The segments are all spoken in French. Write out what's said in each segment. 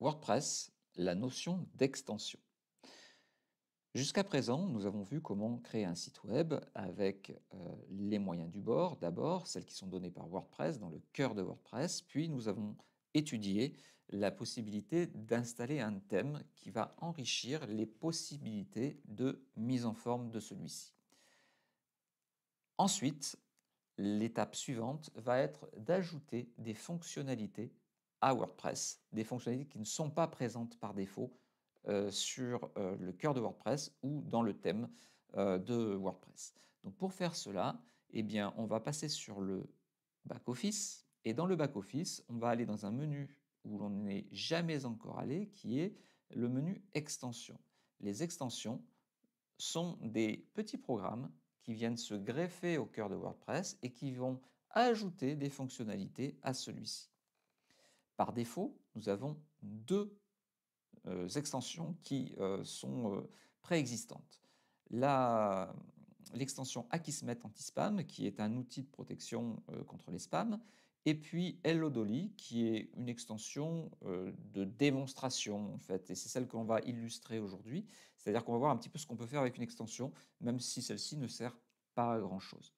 WordPress, la notion d'extension. Jusqu'à présent, nous avons vu comment créer un site web avec euh, les moyens du bord, d'abord celles qui sont données par WordPress dans le cœur de WordPress, puis nous avons étudié la possibilité d'installer un thème qui va enrichir les possibilités de mise en forme de celui-ci. Ensuite, l'étape suivante va être d'ajouter des fonctionnalités à WordPress, des fonctionnalités qui ne sont pas présentes par défaut euh, sur euh, le cœur de WordPress ou dans le thème euh, de WordPress. Donc pour faire cela, eh bien, on va passer sur le back-office. Et dans le back-office, on va aller dans un menu où l'on n'est jamais encore allé, qui est le menu extension. Les extensions sont des petits programmes qui viennent se greffer au cœur de WordPress et qui vont ajouter des fonctionnalités à celui-ci. Par défaut, nous avons deux euh, extensions qui euh, sont euh, préexistantes. L'extension Akismet anti-spam, qui est un outil de protection contre les spams, et puis HelloDolly, qui est une extension de démonstration, en fait, et c'est celle qu'on va illustrer aujourd'hui. C'est-à-dire qu'on va voir un petit peu ce qu'on peut faire avec une extension, même si celle-ci ne sert pas à grand-chose.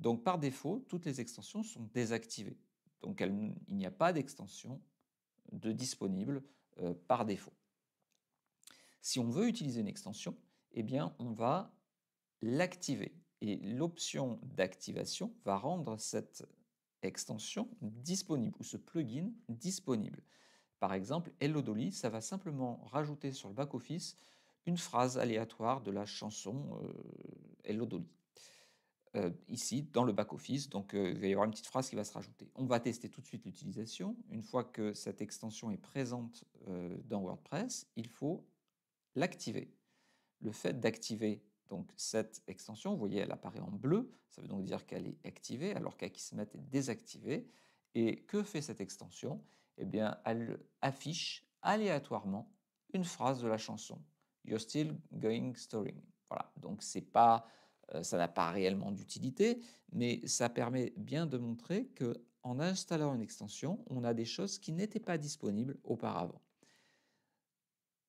Donc par défaut, toutes les extensions sont désactivées. Donc il n'y a pas d'extension de disponible euh, par défaut. Si on veut utiliser une extension, eh bien on va l'activer. Et l'option d'activation va rendre cette extension disponible ou ce plugin disponible. Par exemple, Hello Dolly, ça va simplement rajouter sur le back-office une phrase aléatoire de la chanson euh, Hello Dolly. Euh, ici dans le back-office. Donc euh, il va y avoir une petite phrase qui va se rajouter. On va tester tout de suite l'utilisation. Une fois que cette extension est présente euh, dans WordPress, il faut l'activer. Le fait d'activer donc cette extension, vous voyez, elle apparaît en bleu. Ça veut donc dire qu'elle est activée, alors qu'Akismet est désactivée. Et que fait cette extension Eh bien, elle affiche aléatoirement une phrase de la chanson. You're still going storing. Voilà, donc c'est pas euh, ça n'a pas réellement d'utilité, mais ça permet bien de montrer que en installant une extension, on a des choses qui n'étaient pas disponibles auparavant.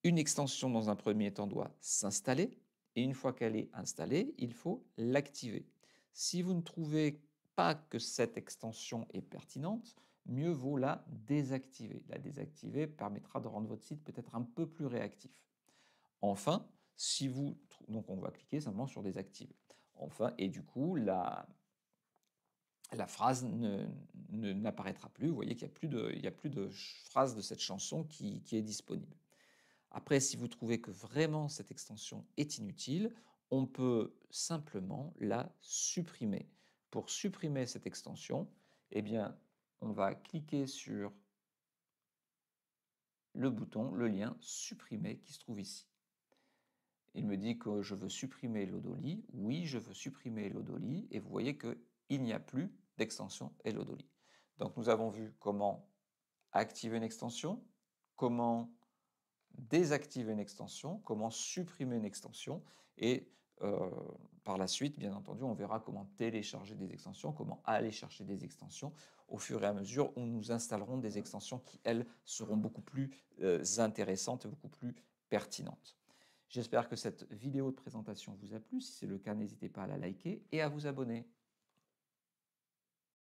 Une extension, dans un premier temps, doit s'installer, et une fois qu'elle est installée, il faut l'activer. Si vous ne trouvez pas que cette extension est pertinente, mieux vaut la désactiver. La désactiver permettra de rendre votre site peut-être un peu plus réactif. Enfin, si vous... Donc on va cliquer simplement sur désactiver. Enfin, et du coup, la, phrase n'apparaîtra ne, plus. Vous voyez qu'il n'y a, plus de phrase de cette chanson qui, qui, est disponible. Après, si vous trouvez que vraiment cette extension est inutile, on peut simplement la supprimer. Pour supprimer cette extension, eh bien, on va cliquer sur le bouton, le lien supprimer qui se trouve ici. Il me dit que je veux supprimer l'odoli. Oui, je veux supprimer l'odoli. Et vous voyez qu'il n'y a plus d'extension elodoli. Donc nous avons vu comment activer une extension, comment désactiver une extension, comment supprimer une extension. Et euh, par la suite, bien entendu, on verra comment télécharger des extensions, comment aller chercher des extensions. Au fur et à mesure, où nous installerons des extensions qui, elles, seront beaucoup plus euh, intéressantes et beaucoup plus pertinentes. J'espère que cette vidéo de présentation vous a plu. Si c'est le cas, n'hésitez pas à la liker et à vous abonner.